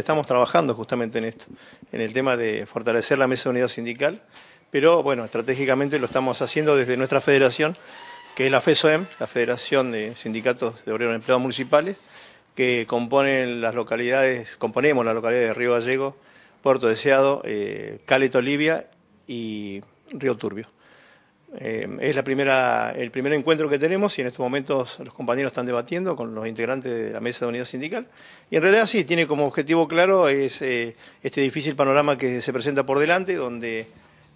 Estamos trabajando justamente en esto, en el tema de fortalecer la mesa de unidad sindical, pero bueno, estratégicamente lo estamos haciendo desde nuestra federación, que es la FESOEM, la Federación de Sindicatos de Obreros Empleados Municipales, que componen las localidades, componemos la localidad de Río Gallego, Puerto Deseado, eh, Olivia y Río Turbio. Eh, es la primera, el primer encuentro que tenemos y en estos momentos los compañeros están debatiendo con los integrantes de la mesa de unidad sindical. Y en realidad sí, tiene como objetivo claro es, eh, este difícil panorama que se presenta por delante, donde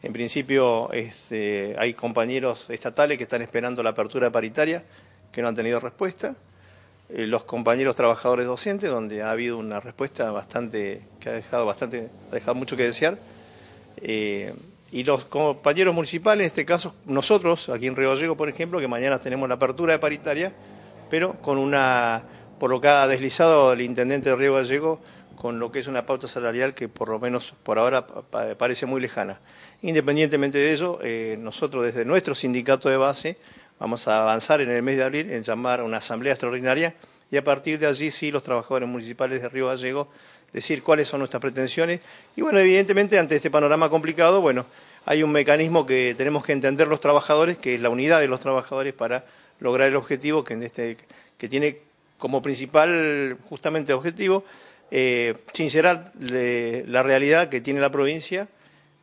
en principio este, hay compañeros estatales que están esperando la apertura paritaria, que no han tenido respuesta. Eh, los compañeros trabajadores docentes, donde ha habido una respuesta bastante, que ha dejado, bastante, ha dejado mucho que desear. Y los compañeros municipales, en este caso nosotros, aquí en Río Gallego, por ejemplo, que mañana tenemos la apertura de paritaria, pero con una, por lo que ha deslizado el intendente de Río Gallego, con lo que es una pauta salarial que por lo menos por ahora parece muy lejana. Independientemente de ello, eh, nosotros desde nuestro sindicato de base vamos a avanzar en el mes de abril en llamar a una asamblea extraordinaria y a partir de allí sí los trabajadores municipales de Río Gallego decir cuáles son nuestras pretensiones. Y bueno, evidentemente ante este panorama complicado, bueno, hay un mecanismo que tenemos que entender los trabajadores, que es la unidad de los trabajadores para lograr el objetivo que, en este, que tiene como principal justamente objetivo eh, sincerar la realidad que tiene la provincia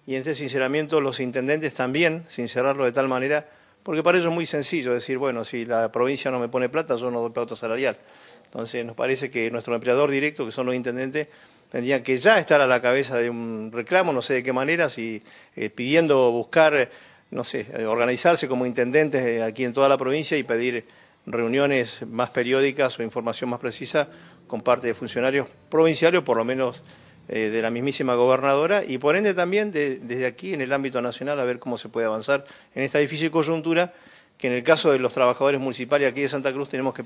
y en ese sinceramiento los intendentes también sincerarlo de tal manera porque para ellos es muy sencillo decir, bueno, si la provincia no me pone plata, yo no doy plata salarial. Entonces nos parece que nuestro empleador directo, que son los intendentes, tendrían que ya estar a la cabeza de un reclamo, no sé de qué manera, si eh, pidiendo buscar, no sé, eh, organizarse como intendentes eh, aquí en toda la provincia y pedir reuniones más periódicas o información más precisa con parte de funcionarios provinciales, por lo menos eh, de la mismísima gobernadora y por ende también desde aquí en el ámbito nacional a ver cómo se puede avanzar en esta difícil coyuntura que en el caso de los trabajadores municipales aquí de Santa Cruz tenemos que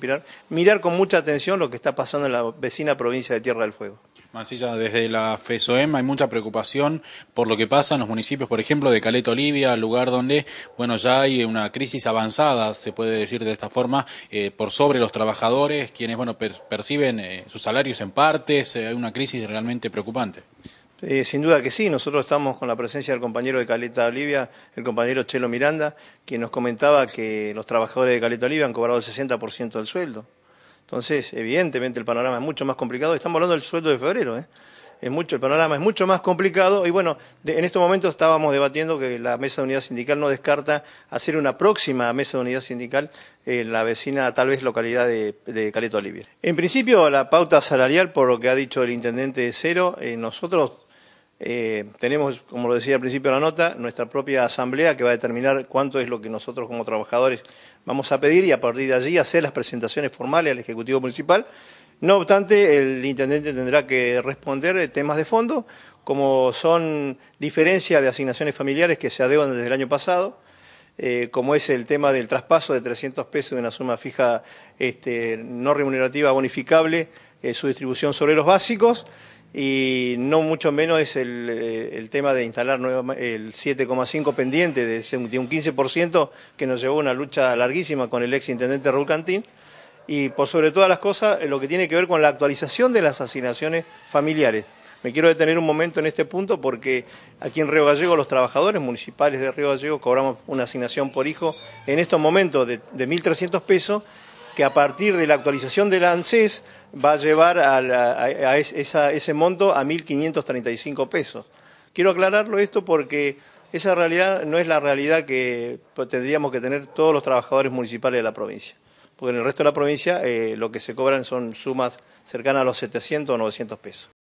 mirar, con mucha atención lo que está pasando en la vecina provincia de Tierra del Fuego. Mancilla, desde la FESOEM hay mucha preocupación por lo que pasa en los municipios, por ejemplo, de Caleta Olivia, lugar donde, bueno, ya hay una crisis avanzada, se puede decir de esta forma, eh, por sobre los trabajadores, quienes, bueno, perciben eh, sus salarios en partes, eh, hay una crisis realmente preocupante. Eh, sin duda que sí, nosotros estamos con la presencia del compañero de Caleta Olivia, el compañero Chelo Miranda, que nos comentaba que los trabajadores de Caleta Olivia han cobrado el 60% del sueldo. Entonces, evidentemente el panorama es mucho más complicado. Estamos hablando del sueldo de febrero, ¿eh? Es mucho, el panorama es mucho más complicado y bueno, en estos momentos estábamos debatiendo que la mesa de unidad sindical no descarta hacer una próxima mesa de unidad sindical en la vecina, tal vez, localidad de, de Caleta Olivia. En principio, la pauta salarial, por lo que ha dicho el intendente de Cero, eh, nosotros eh, tenemos, como lo decía al principio de la nota, nuestra propia asamblea que va a determinar cuánto es lo que nosotros como trabajadores vamos a pedir y a partir de allí hacer las presentaciones formales al Ejecutivo Municipal. No obstante, el intendente tendrá que responder temas de fondo, como son diferencias de asignaciones familiares que se adeudan desde el año pasado, eh, como es el tema del traspaso de 300 pesos de una suma fija este, no remunerativa bonificable, eh, su distribución sobre los básicos y no mucho menos es el, eh, tema de instalar el 7,5 pendiente de un, 15% que nos llevó a una lucha larguísima con el ex intendente Raúl Cantín y por sobre todas las cosas eh, lo que tiene que ver con la actualización de las asignaciones familiares. Me quiero detener un momento en este punto porque aquí en Río Gallego los trabajadores municipales de Río Gallego cobramos una asignación por hijo en estos momentos de, de 1.300 pesos que a partir de la actualización del ANSES va a llevar a, ese monto a 1.535 pesos. Quiero aclararlo esto porque esa realidad no es la realidad que pues, tendríamos que tener todos los trabajadores municipales de la provincia, porque en el resto de la provincia eh, lo que se cobran son sumas cercanas a los 700 o 900 pesos.